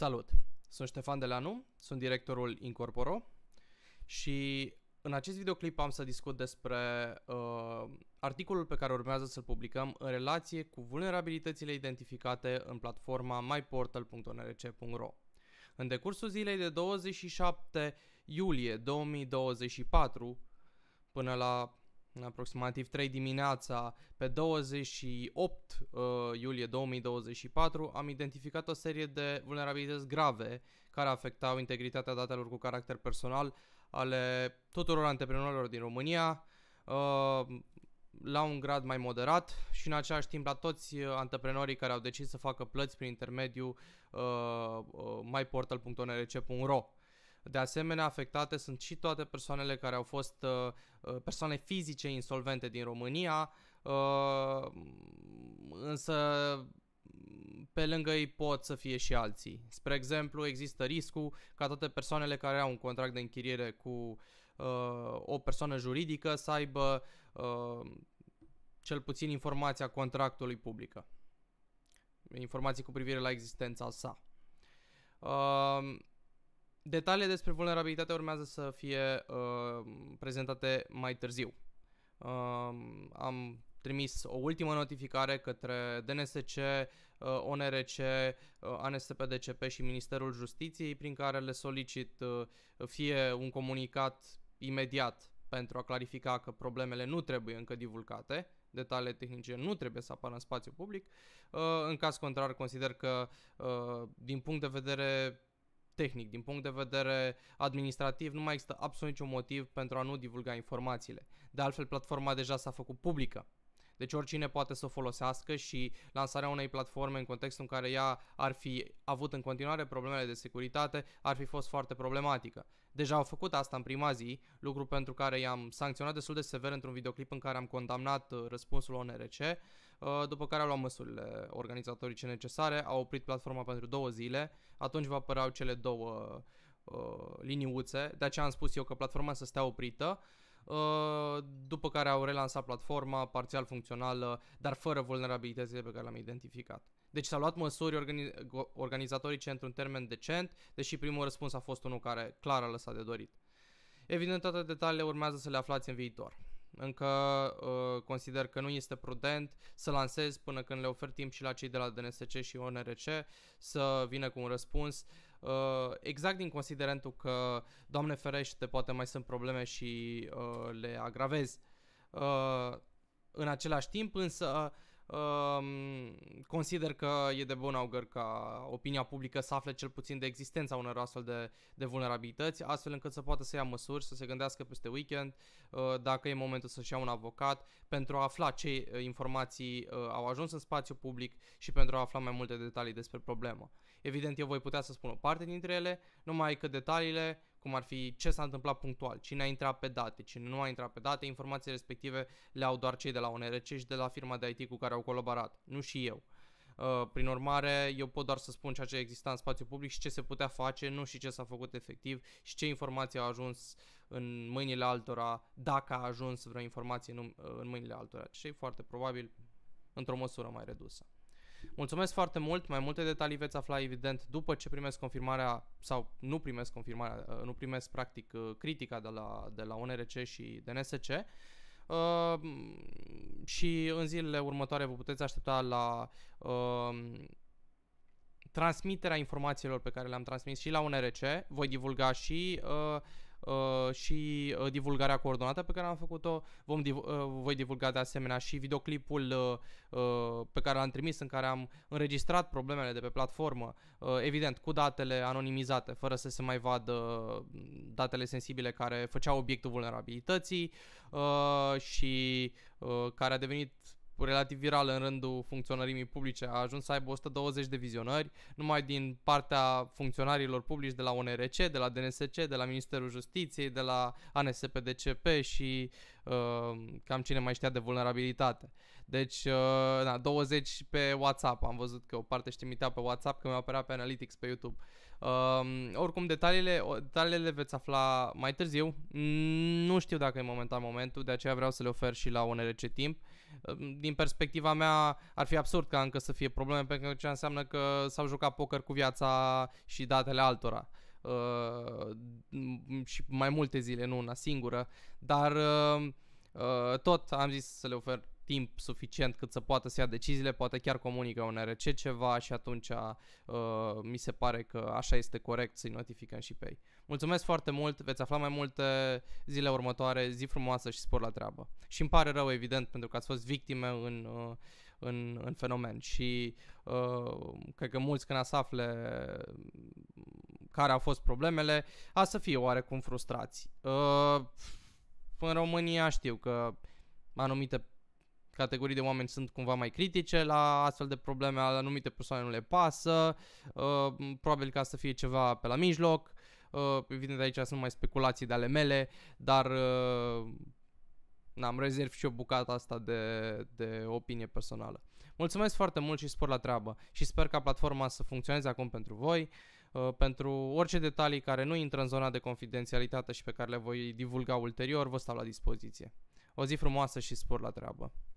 Salut! Sunt Ștefan Delanu, sunt directorul Incorporo și în acest videoclip am să discut despre uh, articolul pe care urmează să-l publicăm în relație cu vulnerabilitățile identificate în platforma myportal.nrc.ro. În decursul zilei de 27 iulie 2024 până la în aproximativ 3 dimineața, pe 28 uh, iulie 2024, am identificat o serie de vulnerabilități grave care afectau integritatea datelor cu caracter personal ale tuturor antreprenorilor din România, uh, la un grad mai moderat și în același timp la toți antreprenorii care au decis să facă plăți prin intermediul uh, uh myportal.nrc.ro. De asemenea, afectate sunt și toate persoanele care au fost uh, uh, persoane fizice insolvente din România, uh, însă pe lângă ei pot să fie și alții. Spre exemplu, există riscul ca toate persoanele care au un contract de închiriere cu uh, o persoană juridică să aibă uh, cel puțin informația contractului publică. Informații cu privire la existența sa. Uh, Detalii despre vulnerabilitate urmează să fie uh, prezentate mai târziu. Uh, am trimis o ultimă notificare către DNSC, uh, ONRC, uh, ANSPDCP și Ministerul Justiției, prin care le solicit uh, fie un comunicat imediat pentru a clarifica că problemele nu trebuie încă divulgate, detalii tehnice nu trebuie să apară în spațiu public. În caz contrar, consider că din punct de vedere tehnic, din punct de vedere administrativ, nu mai există absolut niciun motiv pentru a nu divulga informațiile. De altfel, platforma deja s-a făcut publică. Deci oricine poate să o folosească și lansarea unei platforme în contextul în care ea ar fi avut în continuare problemele de securitate ar fi fost foarte problematică. Deja au făcut asta în prima zi, lucru pentru care i-am sancționat destul de sever într-un videoclip în care am condamnat uh, răspunsul ONRC Uh, după care au luat măsurile organizatorice necesare, au oprit platforma pentru două zile, atunci vă apărau cele două uh, liniuțe, de aceea am spus eu că platforma să stea oprită, uh, după care au relansat platforma parțial funcțională, dar fără vulnerabilitățile pe care le-am identificat. Deci s-au luat măsuri organiz- organizatorice într-un termen decent, deși primul răspuns a fost unul care clar a lăsat de dorit. Evident, toate detaliile urmează să le aflați în viitor. Încă uh, consider că nu este prudent să lansez până când le ofer timp și la cei de la DNSC și ONRC să vină cu un răspuns. Uh, exact din considerentul că, Doamne ferește, poate mai sunt probleme și uh, le agravez. Uh, în același timp, însă, uh, consider că e de bun augur ca opinia publică să afle cel puțin de existența unor astfel de, de vulnerabilități, astfel încât să poată să ia măsuri, să se gândească peste weekend uh, dacă e momentul să-și ia un avocat pentru a afla ce uh, informații uh, au ajuns în spațiu public și pentru a afla mai multe detalii despre problemă. Evident, eu voi putea să spun o parte dintre ele, numai că detaliile cum ar fi ce s-a întâmplat punctual, cine a intrat pe date, cine nu a intrat pe date, informații respective le au doar cei de la ONRC și de la firma de IT cu care au colaborat, nu și eu. Uh, prin urmare, eu pot doar să spun ceea ce exista în spațiu public și ce se putea face, nu și ce s-a făcut efectiv și ce informații au ajuns în mâinile altora, dacă a ajuns vreo informație în, mâinile altora. e foarte probabil într-o măsură mai redusă. Mulțumesc foarte mult, mai multe detalii veți afla evident după ce primesc confirmarea sau nu primesc confirmarea, uh, nu primesc practic uh, critica de la, de la UNRC și DNSC. Uh, și în zilele următoare vă puteți aștepta la uh, transmiterea informațiilor pe care le-am transmis și la UNRC. Voi divulga și uh, Uh, și uh, divulgarea coordonată pe care am făcut-o. Vom div- uh, voi divulga de asemenea și videoclipul uh, uh, pe care l-am trimis în care am înregistrat problemele de pe platformă, uh, evident, cu datele anonimizate, fără să se mai vadă mm, datele sensibile care făceau obiectul vulnerabilității uh, și uh, care a devenit relativ virală în rândul funcționărimii publice. A ajuns să aibă 120 de vizionări, numai din partea funcționarilor publici de la ONRC, de la DNSC, de la Ministerul Justiției, de la ANSPDCP și uh, cam cine mai știa de vulnerabilitate. Deci, uh, da, 20 pe WhatsApp. Am văzut că o parte știmitea pe WhatsApp, că mi-a apărat pe Analytics pe YouTube. Uh, Uh, oricum, detaliile, detaliile le veți afla mai târziu. Nu știu dacă e momentan momentul, de aceea vreau să le ofer și la ONRC timp. Uh, din perspectiva mea, ar fi absurd ca încă să fie probleme, pentru că ce înseamnă că s-au jucat poker cu viața și datele altora. Uh, și mai multe zile, nu una singură. Dar uh, tot am zis să le ofer timp suficient cât să poată să ia deciziile, poate chiar comunică un RC ceva și atunci uh, mi se pare că așa este corect să-i notificăm și pe ei. Mulțumesc foarte mult, veți afla mai multe zile următoare, zi frumoasă și spor la treabă. Și îmi pare rău, evident, pentru că ați fost victime în, uh, în, în fenomen și uh, cred că mulți când ați afle care au fost problemele, a să fie oarecum frustrați. Uh, în România știu că anumite categorii de oameni sunt cumva mai critice la astfel de probleme, la anumite persoane nu le pasă, uh, probabil ca să fie ceva pe la mijloc, uh, evident aici sunt mai speculații de ale mele, dar uh, n-am rezerv și o bucată asta de, de opinie personală. Mulțumesc foarte mult și spor la treabă și sper ca platforma să funcționeze acum pentru voi. Pentru orice detalii care nu intră în zona de confidențialitate și pe care le voi divulga ulterior, vă stau la dispoziție. O zi frumoasă și spor la treabă!